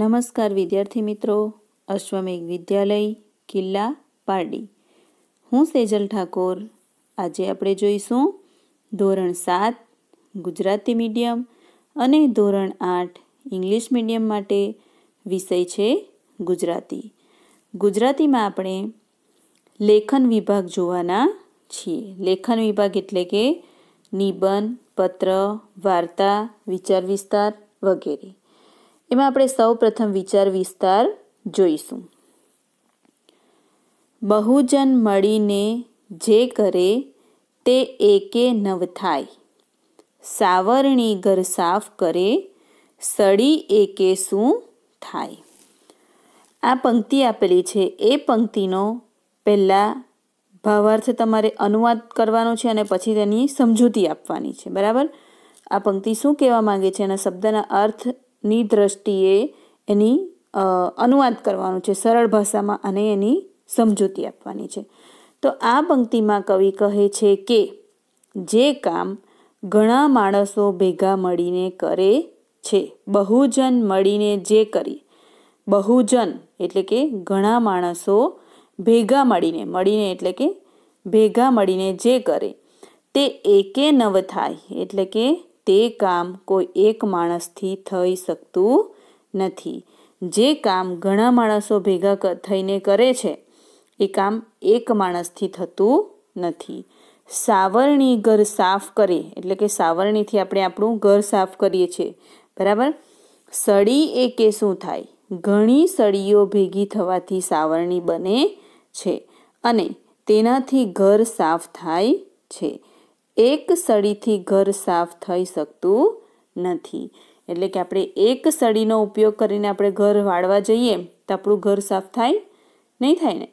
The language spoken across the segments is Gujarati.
નમસ્કાર વિદ્યાર્થી મિત્રો અશ્વમેઘ વિદ્યાલય કિલ્લા પારડી હું સેજલ ઠાકોર આજે આપણે જોઈશું ધોરણ સાત ગુજરાતી મીડિયમ અને ધોરણ આઠ ઇંગ્લિશ મીડિયમ માટે વિષય છે ગુજરાતી ગુજરાતીમાં આપણે લેખન વિભાગ જોવાના છીએ લેખન વિભાગ એટલે કે નિબંધ પત્ર વાર્તા વિચાર વિસ્તાર વગેરે એમાં આપણે સૌ પ્રથમ વિચાર વિસ્તાર જોઈશું બહુજન મળીને જે કરે તે એકે નવ થાય સાવરણી ઘર સાફ કરે સડી એકે શું થાય આ પંક્તિ આપેલી છે એ પંક્તિનો પહેલાં ભાવાર્થ તમારે અનુવાદ કરવાનો છે અને પછી તેની સમજૂતી આપવાની છે બરાબર આ પંક્તિ શું કહેવા માગે છે એના શબ્દના અર્થ ની દ્રષ્ટિએ એની અનુવાદ કરવાનો છે સરળ ભાષામાં અને એની સમજૂતી આપવાની છે તો આ પંક્તિમાં કવિ કહે છે કે જે કામ ઘણા માણસો ભેગા મળીને કરે છે બહુજન મળીને જે કરી બહુજન એટલે કે ઘણા માણસો ભેગા મળીને મળીને એટલે કે ભેગા મળીને જે કરે તે એકે નવ થાય એટલે કે તે કામ કોઈ એક માણસથી થઈ શકતું નથી જે કામ ઘણા માણસો ભેગા થઈને કરે છે એ કામ એક માણસથી થતું નથી સાવરણી ઘર સાફ કરે એટલે કે સાવરણીથી આપણે આપણું ઘર સાફ કરીએ છીએ બરાબર સળી એ કે શું થાય ઘણી સળીઓ ભેગી થવાથી સાવરણી બને છે અને તેનાથી ઘર સાફ થાય છે એક સળીથી ઘર સાફ થઈ શકતું નથી એટલે કે આપણે એક સળીનો ઉપયોગ કરીને આપણે ઘર વાળવા જઈએ તો આપણું ઘર સાફ થાય નહીં થાય ને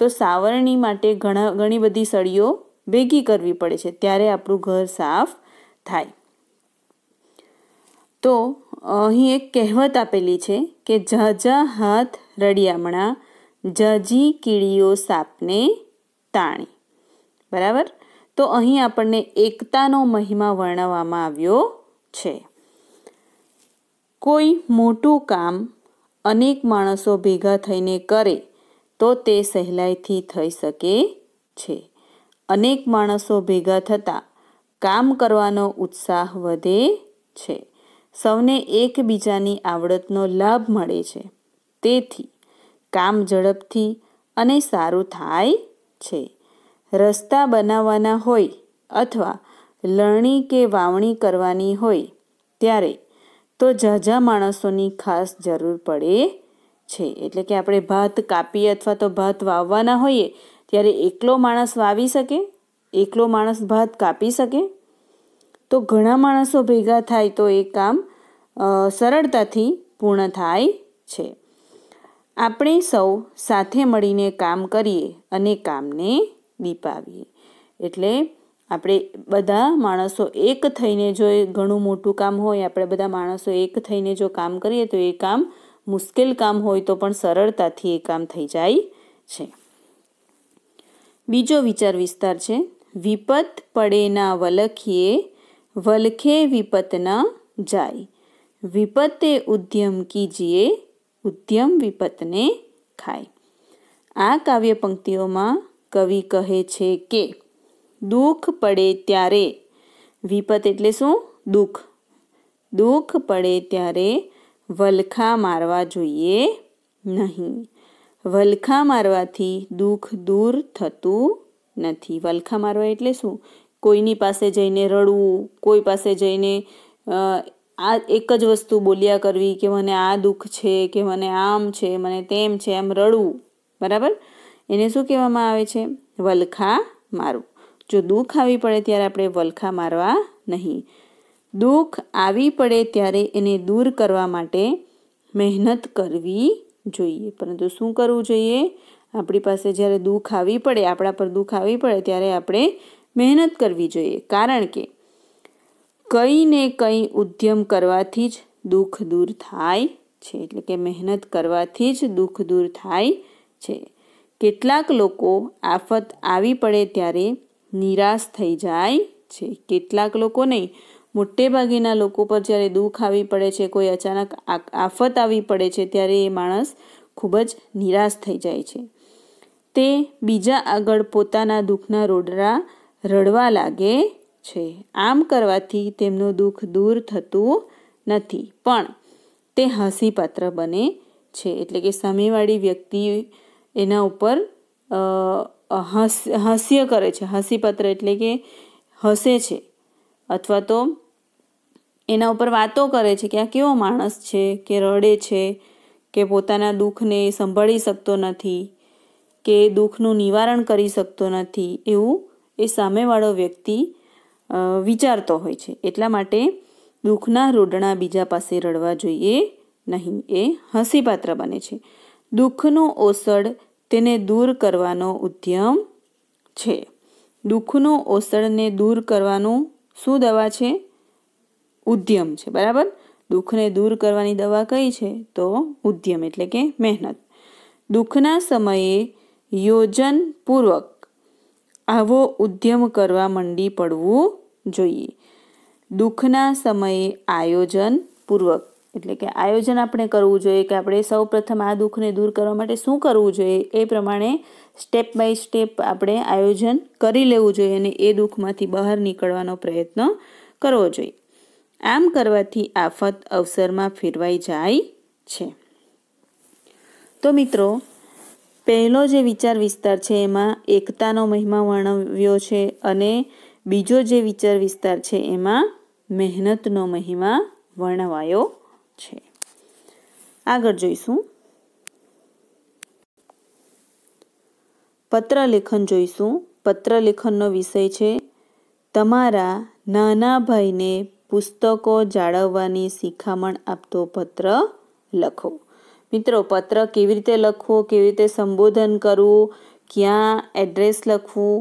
તો સાવરણી માટે ઘણા ઘણી બધી સળીઓ ભેગી કરવી પડે છે ત્યારે આપણું ઘર સાફ થાય તો અહીં એક કહેવત આપેલી છે કે ઝાઝા હાથ રડિયામણા ઝાઝી કીડીઓ સાપને તાણી બરાબર તો અહીં આપણને એકતાનો મહિમા વર્ણવવામાં આવ્યો છે કોઈ મોટું કામ અનેક માણસો ભેગા થઈને કરે તો તે સહેલાઈથી થઈ શકે છે અનેક માણસો ભેગા થતાં કામ કરવાનો ઉત્સાહ વધે છે સૌને એકબીજાની આવડતનો લાભ મળે છે તેથી કામ ઝડપથી અને સારું થાય છે રસ્તા બનાવવાના હોય અથવા લણણી કે વાવણી કરવાની હોય ત્યારે તો ઝાઝા માણસોની ખાસ જરૂર પડે છે એટલે કે આપણે ભાત કાપીએ અથવા તો ભાત વાવવાના હોઈએ ત્યારે એકલો માણસ વાવી શકે એકલો માણસ ભાત કાપી શકે તો ઘણા માણસો ભેગા થાય તો એ કામ સરળતાથી પૂર્ણ થાય છે આપણે સૌ સાથે મળીને કામ કરીએ અને કામને દીપાવીએ એટલે આપણે બધા માણસો એક થઈને જો એ ઘણું મોટું કામ હોય આપણે બધા માણસો એક થઈને જો કામ કરીએ તો એ કામ મુશ્કેલ કામ હોય તો પણ સરળતાથી એ કામ થઈ જાય છે બીજો વિચાર વિસ્તાર છે વિપત પડેના વલખીએ વલખે વિપત ન જાય વિપતે ઉદ્યમ કીજીએ ઉદ્યમ વિપતને ખાય આ કાવ્ય પંક્તિઓમાં કવિ કહે છે કે દુઃખ પડે ત્યારે વિપત એટલે શું દુઃખ દુઃખ પડે ત્યારે વલખા મારવા જોઈએ નહીં વલખા મારવાથી દુઃખ દૂર થતું નથી વલખા મારવા એટલે શું કોઈની પાસે જઈને રડવું કોઈ પાસે જઈને આ એક જ વસ્તુ બોલ્યા કરવી કે મને આ દુઃખ છે કે મને આમ છે મને તેમ છે એમ રડવું બરાબર એને શું કહેવામાં આવે છે વલખા મારવું જો દુઃખ આવી પડે ત્યારે આપણે વલખા મારવા નહીં દુઃખ આવી પડે ત્યારે એને દૂર કરવા માટે મહેનત કરવી જોઈએ પરંતુ શું કરવું જોઈએ આપણી પાસે જ્યારે દુઃખ આવી પડે આપણા પર દુઃખ આવી પડે ત્યારે આપણે મહેનત કરવી જોઈએ કારણ કે કંઈ ને કંઈ ઉદ્યમ કરવાથી જ દુઃખ દૂર થાય છે એટલે કે મહેનત કરવાથી જ દુઃખ દૂર થાય છે કેટલાક લોકો આફત આવી પડે ત્યારે નિરાશ થઈ જાય છે કેટલાક લોકો નહીં મોટેભાગેના લોકો પર જ્યારે દુઃખ આવી પડે છે કોઈ અચાનક આફત આવી પડે છે ત્યારે એ માણસ ખૂબ જ નિરાશ થઈ જાય છે તે બીજા આગળ પોતાના દુઃખના રોડરા રડવા લાગે છે આમ કરવાથી તેમનું દુઃખ દૂર થતું નથી પણ તે હસીપાત્ર બને છે એટલે કે સામેવાળી વ્યક્તિ એના ઉપર હાસ્ય કરે છે હાસ્યપત્ર એટલે કે હસે છે અથવા તો એના ઉપર વાતો કરે છે કે આ કેવો માણસ છે કે રડે છે કે પોતાના દુઃખને સંભાળી શકતો નથી કે દુઃખનું નિવારણ કરી શકતો નથી એવું એ સામેવાળો વ્યક્તિ વિચારતો હોય છે એટલા માટે દુઃખના રોડણા બીજા પાસે રડવા જોઈએ નહીં એ હસીપાત્ર બને છે દુઃખનું ઓસડ તેને દૂર કરવાનો ઉદ્યમ છે દુઃખનું ઓસડને દૂર કરવાનું શું દવા છે ઉદ્યમ છે બરાબર દુઃખને દૂર કરવાની દવા કઈ છે તો ઉદ્યમ એટલે કે મહેનત દુઃખના સમયે યોજનપૂર્વક આવો ઉદ્યમ કરવા મંડી પડવું જોઈએ દુઃખના સમયે આયોજનપૂર્વક એટલે કે આયોજન આપણે કરવું જોઈએ કે આપણે સૌ પ્રથમ આ દુઃખને દૂર કરવા માટે શું કરવું જોઈએ એ પ્રમાણે સ્ટેપ બાય સ્ટેપ આપણે આયોજન કરી લેવું જોઈએ અને એ દુઃખમાંથી બહાર નીકળવાનો પ્રયત્ન કરવો જોઈએ આમ કરવાથી આફત અવસરમાં ફેરવાઈ જાય છે તો મિત્રો પહેલો જે વિચાર વિસ્તાર છે એમાં એકતાનો મહિમા વર્ણવ્યો છે અને બીજો જે વિચાર વિસ્તાર છે એમાં મહેનતનો મહિમા વર્ણવાયો છે આગળ જોઈશું પત્ર લેખન જોઈશું પત્ર લેખનનો વિષય છે તમારા નાના ભાઈને પુસ્તકો જાળવવાની શિખામણ આપતો પત્ર લખો મિત્રો પત્ર કેવી રીતે લખવો કેવી રીતે સંબોધન કરવું ક્યાં એડ્રેસ લખવું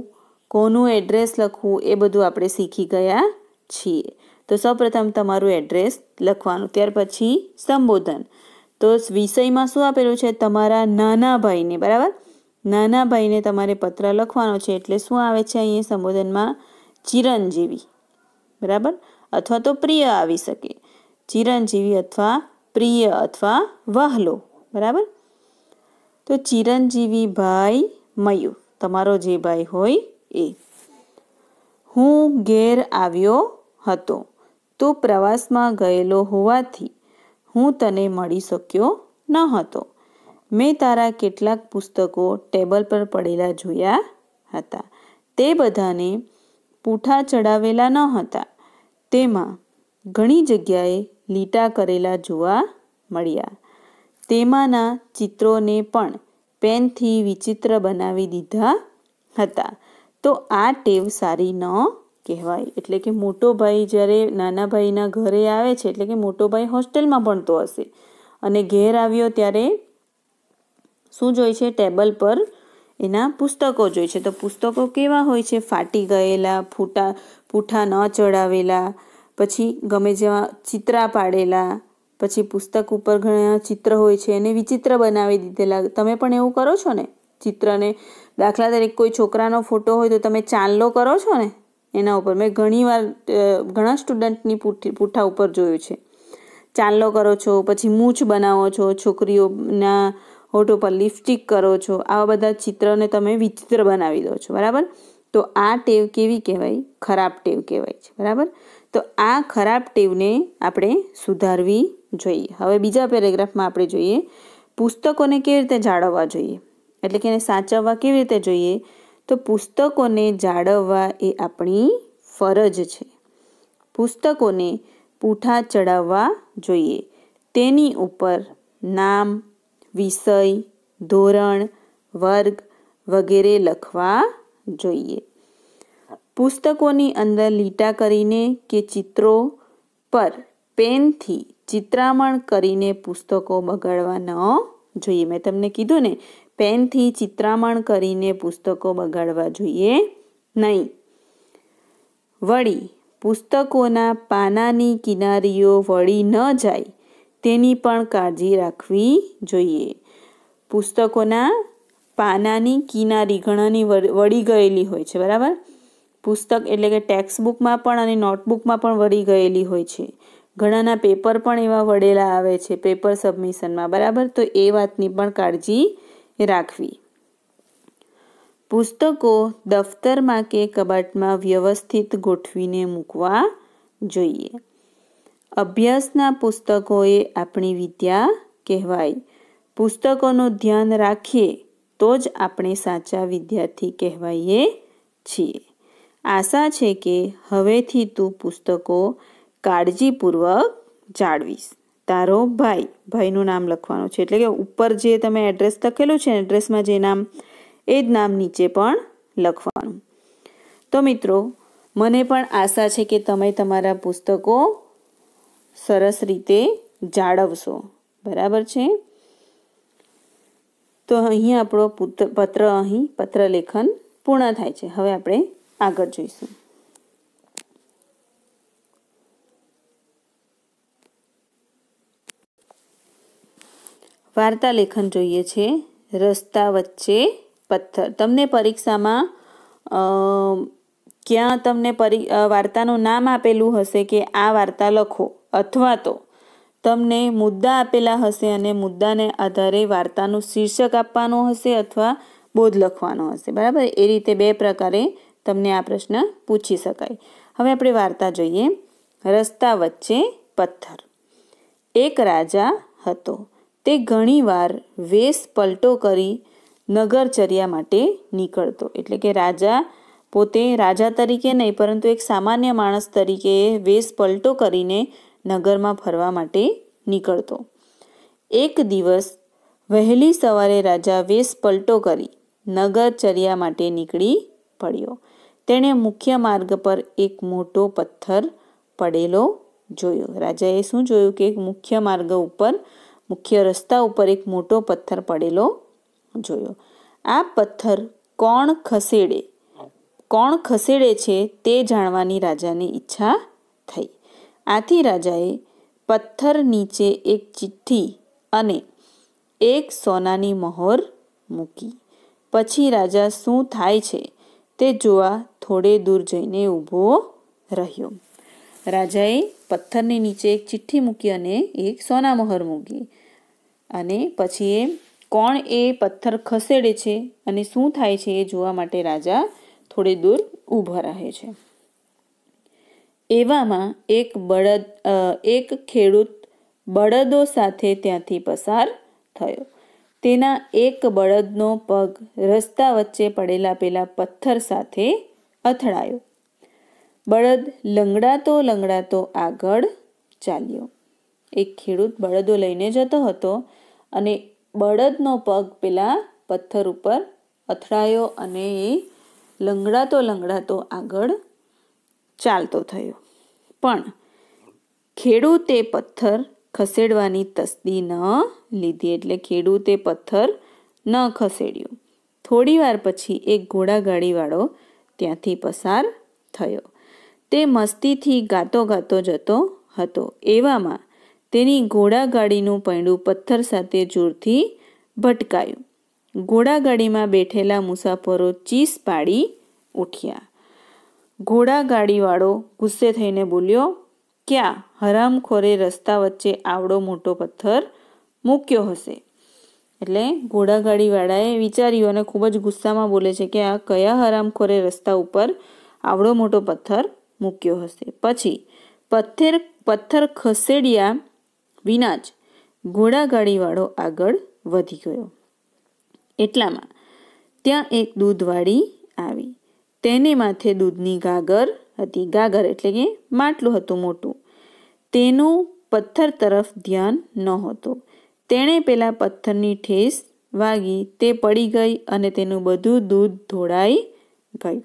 કોનું એડ્રેસ લખવું એ બધું આપણે શીખી ગયા છીએ તો સૌપ્રથમ તમારું એડ્રેસ લખવાનું ત્યાર પછી સંબોધન તો વિષયમાં શું આપેલું છે તમારા નાના ભાઈને બરાબર નાના ભાઈને તમારે પત્ર લખવાનો છે એટલે શું આવે છે અહીંયા સંબોધનમાં ચિરંજીવી બરાબર અથવા તો પ્રિય આવી શકે ચિરંજીવી અથવા પ્રિય અથવા વહલો બરાબર તો ચિરંજીવી ભાઈ મયુ તમારો જે ભાઈ હોય એ હું ઘેર આવ્યો હતો તું પ્રવાસમાં ગયેલો હોવાથી હું તને મળી શક્યો ન હતો મેં તારા કેટલાક પુસ્તકો ટેબલ પર પડેલા જોયા હતા તે બધાને પૂઠા ચડાવેલા ન હતા તેમાં ઘણી જગ્યાએ લીટા કરેલા જોવા મળ્યા તેમાંના ચિત્રોને પણ પેનથી વિચિત્ર બનાવી દીધા હતા તો આ ટેવ સારી ન કહેવાય એટલે કે મોટો ભાઈ જ્યારે નાના ભાઈના ઘરે આવે છે એટલે કે મોટો ભાઈ હોસ્ટેલમાં ભણતો હશે અને ઘેર આવ્યો ત્યારે શું જોઈ છે ટેબલ પર એના પુસ્તકો જોઈએ છે તો પુસ્તકો કેવા હોય છે ફાટી ગયેલા ફૂટા પૂઠા ન ચડાવેલા પછી ગમે જેવા ચિત્રા પાડેલા પછી પુસ્તક ઉપર ઘણા ચિત્ર હોય છે એને વિચિત્ર બનાવી દીધેલા તમે પણ એવું કરો છો ને ચિત્રને દાખલા તરીકે કોઈ છોકરાનો ફોટો હોય તો તમે ચાંદલો કરો છો ને એના ઉપર મેં ઘણીવાર ઘણા સ્ટુડન્ટની પૂઠા ઉપર જોયું છે ચાંદલો કરો છો પછી મૂછ બનાવો છો છોકરીઓના હોઠો પર લિપસ્ટિક કરો છો આવા બધા ચિત્રને તમે વિચિત્ર બનાવી દો છો બરાબર તો આ ટેવ કેવી કહેવાય ખરાબ ટેવ કહેવાય છે બરાબર તો આ ખરાબ ટેવને આપણે સુધારવી જોઈએ હવે બીજા પેરેગ્રાફમાં આપણે જોઈએ પુસ્તકોને કેવી રીતે જાળવવા જોઈએ એટલે કે એને સાચવવા કેવી રીતે જોઈએ તો પુસ્તકોને જાળવવા એ આપણી ફરજ છે પુસ્તકોને પૂઠા ચડાવવા જોઈએ તેની ઉપર નામ વિષય ધોરણ વર્ગ વગેરે લખવા જોઈએ પુસ્તકોની અંદર લીટા કરીને કે ચિત્રો પર પેનથી ચિત્રામણ કરીને પુસ્તકો બગાડવા ન જોઈએ મેં તમને કીધું ને પેનથી ચિત્રામણ કરીને પુસ્તકો બગાડવા જોઈએ નહીં વળી પુસ્તકોના પાનાની કિનારીઓ વળી ન જાય તેની પણ કાળજી રાખવી જોઈએ પુસ્તકોના પાનાની કિનારી ઘણાની વળી ગયેલી હોય છે બરાબર પુસ્તક એટલે કે ટેક્સબુકમાં પણ અને નોટબુકમાં પણ વળી ગયેલી હોય છે ઘણાના પેપર પણ એવા વળેલા આવે છે પેપર સબમિશનમાં બરાબર તો એ વાતની પણ કાળજી રાખવી પુસ્તકો દફતરમાં કે કબાટમાં વ્યવસ્થિત ગોઠવીને મૂકવા જોઈએ અભ્યાસના પુસ્તકોએ આપણી વિદ્યા કહેવાય પુસ્તકોનું ધ્યાન રાખીએ તો જ આપણે સાચા વિદ્યાર્થી કહેવાઈએ છીએ આશા છે કે હવેથી તું પુસ્તકો કાળજીપૂર્વક જાળવીશ તારો ભાઈ ભાઈનું નામ લખવાનું છે એટલે કે ઉપર જે તમે એડ્રેસ લખેલું છે એડ્રેસમાં જે નામ એ જ નામ નીચે પણ લખવાનું તો મિત્રો મને પણ આશા છે કે તમે તમારા પુસ્તકો સરસ રીતે જાળવશો બરાબર છે તો અહીં આપણો પત્ર અહીં પત્ર લેખન પૂર્ણ થાય છે હવે આપણે આગળ જોઈશું વાર્તા લેખન જોઈએ છે રસ્તા વચ્ચે પથ્થર તમને પરીક્ષામાં ક્યાં તમને પરી વાર્તાનું નામ આપેલું હશે કે આ વાર્તા લખો અથવા તો તમને મુદ્દા આપેલા હશે અને મુદ્દાને આધારે વાર્તાનું શીર્ષક આપવાનું હશે અથવા બોધ લખવાનો હશે બરાબર એ રીતે બે પ્રકારે તમને આ પ્રશ્ન પૂછી શકાય હવે આપણે વાર્તા જોઈએ રસ્તા વચ્ચે પથ્થર એક રાજા હતો તે ઘણીવાર વેશ પલટો કરી નગરચર્યા માટે નીકળતો એટલે કે રાજા પોતે રાજા તરીકે નહીં પરંતુ એક સામાન્ય માણસ તરીકે વેશ પલટો કરીને નગરમાં ફરવા માટે નીકળતો એક દિવસ વહેલી સવારે રાજા વેશ પલટો કરી નગરચર્યા માટે નીકળી પડ્યો તેણે મુખ્ય માર્ગ પર એક મોટો પથ્થર પડેલો જોયો રાજાએ શું જોયું કે એક મુખ્ય માર્ગ ઉપર મુખ્ય રસ્તા ઉપર એક મોટો પથ્થર પડેલો જોયો આ પથ્થર કોણ ખસેડે કોણ ખસેડે છે તે જાણવાની રાજાની ઈચ્છા થઈ આથી રાજાએ પથ્થર નીચે એક ચિઠ્ઠી અને એક સોનાની મહોર મૂકી પછી રાજા શું થાય છે તે જોવા થોડે દૂર જઈને ઊભો રહ્યો રાજાએ પથ્થરની નીચે એક ચિઠ્ઠી મૂકી અને એક સોના મહોર મૂકી અને પછી એ કોણ એ પથ્થર ખસેડે છે અને શું થાય છે એ જોવા માટે રાજા થોડે દૂર ઊભા રહે છે એવામાં એક બળદ એક ખેડૂત બળદો સાથે ત્યાંથી પસાર થયો તેના એક બળદનો પગ રસ્તા વચ્ચે પડેલા પેલા પથ્થર સાથે અથડાયો બળદ લંગડાતો લંગડાતો આગળ ચાલ્યો એક ખેડૂત બળદો લઈને જતો હતો અને બળદનો પગ પેલા પથ્થર ઉપર અથડાયો અને એ લંગડાતો લંગડાતો આગળ ચાલતો થયો પણ ખેડૂતે પથ્થર ખસેડવાની તસ્દી ન લીધી એટલે ખેડૂતે પથ્થર ન ખસેડ્યું થોડીવાર પછી એક ઘોડાગાડીવાળો ત્યાંથી પસાર થયો તે મસ્તીથી ગાતો ગાતો જતો હતો એવામાં તેની ઘોડાગાડીનું પૈડું પથ્થર સાથે જોરથી ભટકાયું ઘોડાગાડીમાં બેઠેલા મુસાફરો ચીસ પાડી ઉઠ્યા ઘોડાગાડીવાળો ગુસ્સે થઈને બોલ્યો ક્યાં હરામખોરે રસ્તા વચ્ચે આવડો મોટો પથ્થર મૂક્યો હશે એટલે ઘોડાગાડીવાળાએ વિચાર્યું અને ખૂબ જ ગુસ્સામાં બોલે છે કે આ કયા હરામખોરે રસ્તા ઉપર આવડો મોટો પથ્થર મૂક્યો હશે પછી પથ્થર પથ્થર ખસેડ્યા વિના જ ઘોડાગાડીવાળો આગળ વધી ગયો એટલામાં ત્યાં એક દૂધવાળી આવી તેને માથે દૂધની ગાગર હતી ગાગર એટલે કે માટલું હતું મોટું તેનું પથ્થર તરફ ધ્યાન નહોતું તેણે પેલા પથ્થરની ઠેસ વાગી તે પડી ગઈ અને તેનું બધું દૂધ ધોળાઈ ગયું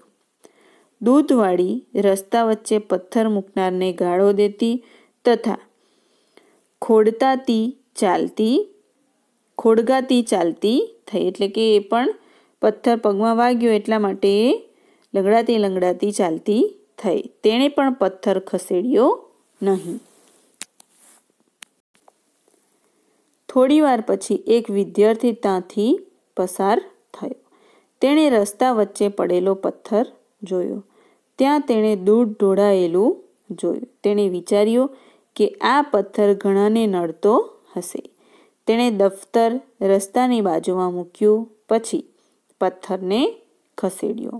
દૂધવાળી રસ્તા વચ્ચે પથ્થર મૂકનારને ગાળો દેતી તથા ખોડતાતી ચાલતી ખોડગાતી ચાલતી થઈ એટલે કે એ પણ પથ્થર પગમાં વાગ્યો એટલા માટે લંગડાતી લંગડાતી ચાલતી થઈ તેણે પણ પથ્થર ખસેડ્યો નહીં થોડીવાર પછી એક વિદ્યાર્થી ત્યાંથી પસાર થયો તેણે રસ્તા વચ્ચે પડેલો પથ્થર જોયો ત્યાં તેણે દૂધ ઢોળાયેલું જોયું તેણે વિચાર્યું કે આ પથ્થર ઘણાને નડતો હશે તેણે દફતર રસ્તાની બાજુમાં મૂક્યું પછી પથ્થરને ખસેડ્યો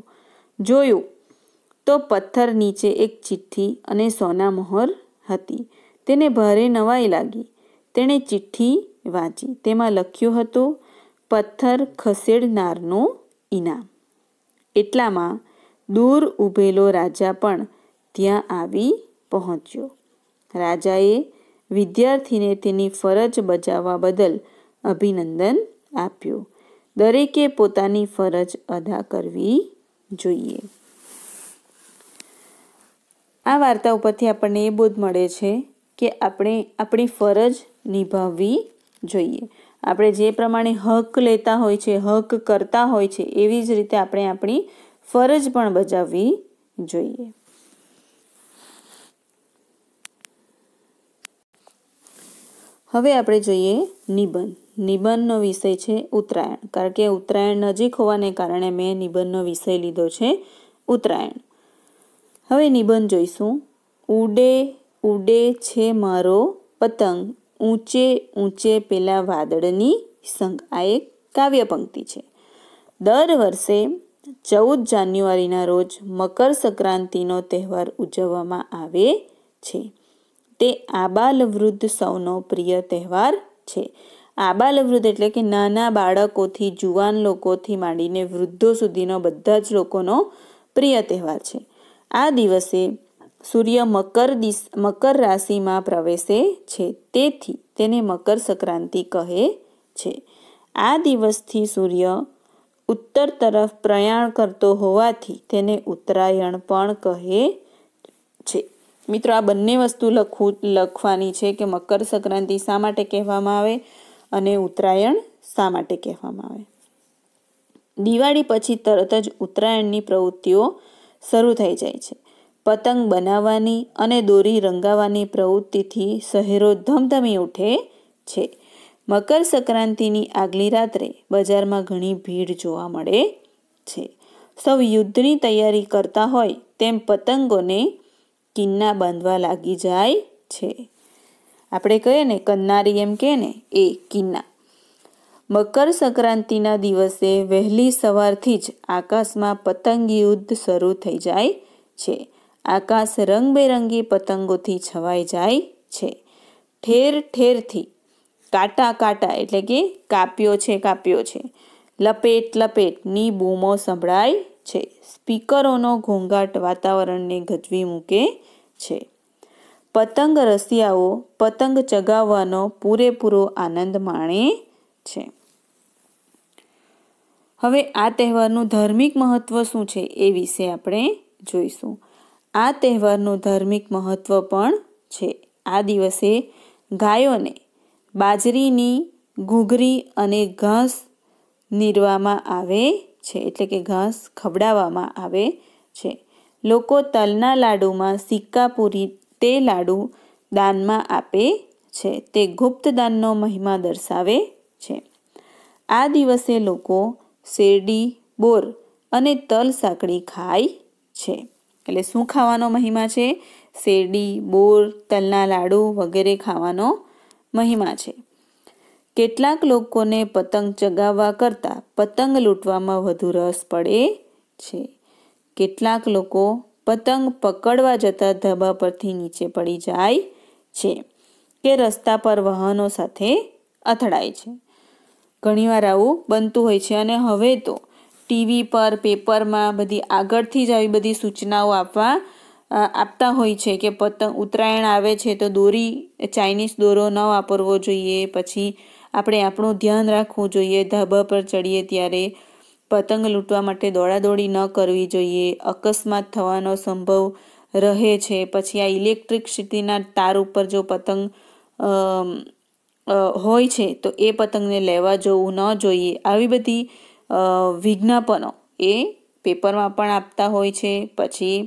જોયું તો પથ્થર નીચે એક ચિઠ્ઠી અને સોના મહોર હતી તેને ભારે નવાઈ લાગી તેણે ચિઠ્ઠી વાંચી તેમાં લખ્યું હતું પથ્થર ખસેડનારનું ઈનામ એટલામાં દૂર ઊભેલો રાજા પણ ત્યાં આવી પહોંચ્યો રાજાએ વિદ્યાર્થીને તેની ફરજ બજાવવા બદલ અભિનંદન આપ્યું દરેકે પોતાની ફરજ અદા કરવી જોઈએ આ વાર્તા ઉપરથી આપણને એ બોધ મળે છે કે આપણે આપણી ફરજ નિભાવવી જોઈએ આપણે જે પ્રમાણે હક લેતા હોય છે હક કરતા હોય છે એવી જ રીતે આપણે આપણી ફરજ પણ બજાવવી જોઈએ હવે આપણે જોઈએ નિબંધ નિબંધનો વિષય છે ઉત્તરાયણ કારણ કે ઉત્તરાયણ નજીક હોવાને કારણે મેં નિબંધનો વિષય લીધો છે ઉત્તરાયણ હવે નિબંધ જોઈશું ઉડે ઉડે છે મારો પતંગ ઊંચે ઊંચે પેલા વાદળની સંગ આ એક કાવ્ય પંક્તિ છે દર વર્ષે ચૌદ જાન્યુઆરીના રોજ મકર સંક્રાંતિનો તહેવાર ઉજવવામાં આવે છે તે આબાલ વૃદ્ધ સૌનો પ્રિય તહેવાર છે આબાલવૃદ્ધ એટલે કે નાના બાળકોથી જુવાન લોકોથી માંડીને વૃદ્ધો સુધીનો બધા જ લોકોનો પ્રિય તહેવાર છે આ દિવસે સૂર્ય મકર દિશ મકર રાશિમાં પ્રવેશે છે તેથી તેને મકર સંક્રાંતિ કહે છે આ દિવસથી સૂર્ય ઉત્તર તરફ પ્રયાણ કરતો હોવાથી તેને ઉત્તરાયણ પણ કહે છે મિત્રો આ બંને વસ્તુ લખવું લખવાની છે કે મકર સંક્રાંતિ શા માટે કહેવામાં આવે અને ઉત્તરાયણ શા માટે કહેવામાં આવે દિવાળી પછી તરત જ ઉત્તરાયણની પ્રવૃત્તિઓ શરૂ થઈ જાય છે પતંગ બનાવવાની અને દોરી રંગાવવાની પ્રવૃત્તિથી શહેરો ધમધમી ઉઠે છે મકર સંક્રાંતિની આગલી રાત્રે બજારમાં ઘણી ભીડ જોવા મળે છે સૌ યુદ્ધની તૈયારી કરતા હોય તેમ પતંગોને કિન્ના બાંધવા લાગી જાય છે આપણે કહીએ ને કન્નારી એમ કહે ને એ કિન્ના મકર સંક્રાંતિના દિવસે વહેલી સવારથી જ આકાશમાં પતંગ યુદ્ધ શરૂ થઈ જાય છે આકાશ રંગબેરંગી પતંગોથી છવાઈ જાય છે ઠેર ઠેરથી કાટા કાટા એટલે કે કાપ્યો છે કાપ્યો છે લપેટ લપેટની બૂમો સંભળાય છે સ્પીકરોનો ઘોંઘાટ વાતાવરણને ગજવી મૂકે છે પતંગ રસિયાઓ પતંગ ચગાવવાનો પૂરેપૂરો આનંદ માણે છે હવે આ તહેવારનું ધાર્મિક મહત્ત્વ શું છે એ વિશે આપણે જોઈશું આ તહેવારનું ધાર્મિક મહત્વ પણ છે આ દિવસે ગાયોને બાજરીની ઘૂઘરી અને ઘાસ નીરવામાં આવે છે એટલે કે ઘાસ ખવડાવવામાં આવે છે લોકો તલના લાડુમાં સિક્કા પૂરી તે લાડુ દાનમાં આપે છે તે ગુપ્ત દાનનો મહિમા દર્શાવે છે આ દિવસે લોકો શેરડી બોર અને તલ સાંકળી ખાય છે એટલે શું ખાવાનો મહિમા છે શેરડી બોર તલના લાડુ વગેરે ખાવાનો મહિમા છે કેટલાક લોકોને પતંગ ચગાવવા કરતાં પતંગ લૂંટવામાં વધુ રસ પડે છે કેટલાક લોકો પતંગ પકડવા જતાં ધાબા પરથી નીચે પડી જાય છે કે રસ્તા પર વાહનો સાથે અથડાય છે ઘણીવાર આવું બનતું હોય છે અને હવે તો ટીવી પર પેપરમાં બધી આગળથી જ આવી બધી સૂચનાઓ આપવા આપતા હોય છે કે પતંગ ઉત્તરાયણ આવે છે તો દોરી ચાઇનીઝ દોરો ન વાપરવો જોઈએ પછી આપણે આપણું ધ્યાન રાખવું જોઈએ ધાબા પર ચડીએ ત્યારે પતંગ લૂંટવા માટે દોડાદોડી ન કરવી જોઈએ અકસ્માત થવાનો સંભવ રહે છે પછી આ ઇલેક્ટ્રિક સિટીના તાર ઉપર જો પતંગ હોય છે તો એ પતંગને લેવા જવું ન જોઈએ આવી બધી વિજ્ઞાપનો એ પેપરમાં પણ આપતા હોય છે પછી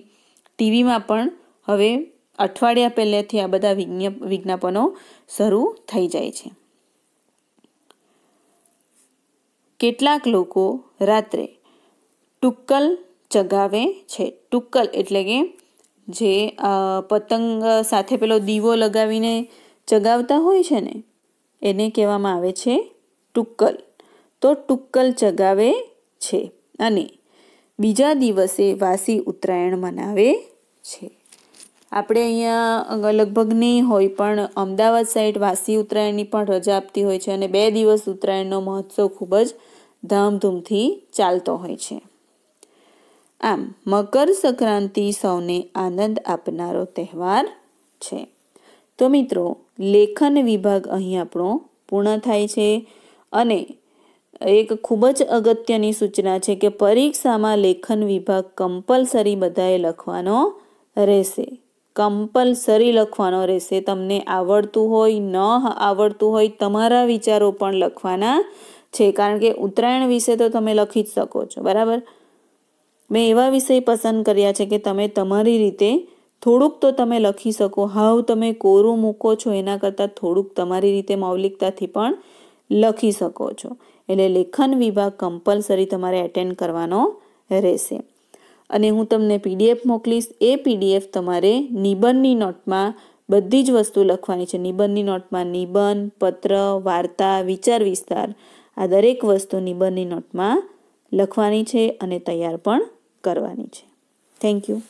ટીવીમાં પણ હવે અઠવાડિયા પહેલેથી આ બધા વિજ્ઞાપનો શરૂ થઈ જાય છે કેટલાક લોકો રાત્રે ટુક્કલ ચગાવે છે ટુક્કલ એટલે કે જે પતંગ સાથે પેલો દીવો લગાવીને ચગાવતા હોય છે ને એને કહેવામાં આવે છે ટુક્કલ તો ટુક્કલ ચગાવે છે અને બીજા દિવસે વાસી ઉત્તરાયણ મનાવે છે આપણે અહીંયા લગભગ નહીં હોય પણ અમદાવાદ સાઈડ વાસી ઉત્તરાયણની પણ રજા આપતી હોય છે અને બે દિવસ ઉત્તરાયણનો મહોત્સવ ખૂબ જ ધામધૂમથી ચાલતો હોય છે આમ મકર સંક્રાંતિ સૌને આનંદ આપનારો તહેવાર છે તો મિત્રો લેખન વિભાગ અહીં આપણો પૂર્ણ થાય છે અને એક ખૂબ જ અગત્યની સૂચના છે કે પરીક્ષામાં લેખન વિભાગ કમ્પલસરી બધાએ લખવાનો રહેશે કમ્પલસરી લખવાનો રહેશે તમને આવડતું હોય ન આવડતું હોય તમારા વિચારો પણ લખવાના છે કારણ કે ઉત્તરાયણ વિશે તો તમે લખી જ શકો છો બરાબર મેં એવા વિષય પસંદ કર્યા છે કે તમે તમારી રીતે થોડુંક તો તમે લખી શકો હાવ તમે કોરું મૂકો છો એના કરતાં થોડુંક તમારી રીતે મૌલિકતાથી પણ લખી શકો છો એટલે લેખન વિભાગ કમ્પલસરી તમારે એટેન્ડ કરવાનો રહેશે અને હું તમને પીડીએફ મોકલીશ એ પીડીએફ તમારે નિબંધની નોટમાં બધી જ વસ્તુ લખવાની છે નિબંધની નોટમાં નિબંધ પત્ર વાર્તા વિચાર વિસ્તાર આ દરેક વસ્તુ નિબંધની નોટમાં લખવાની છે અને તૈયાર પણ કરવાની છે થેન્ક યુ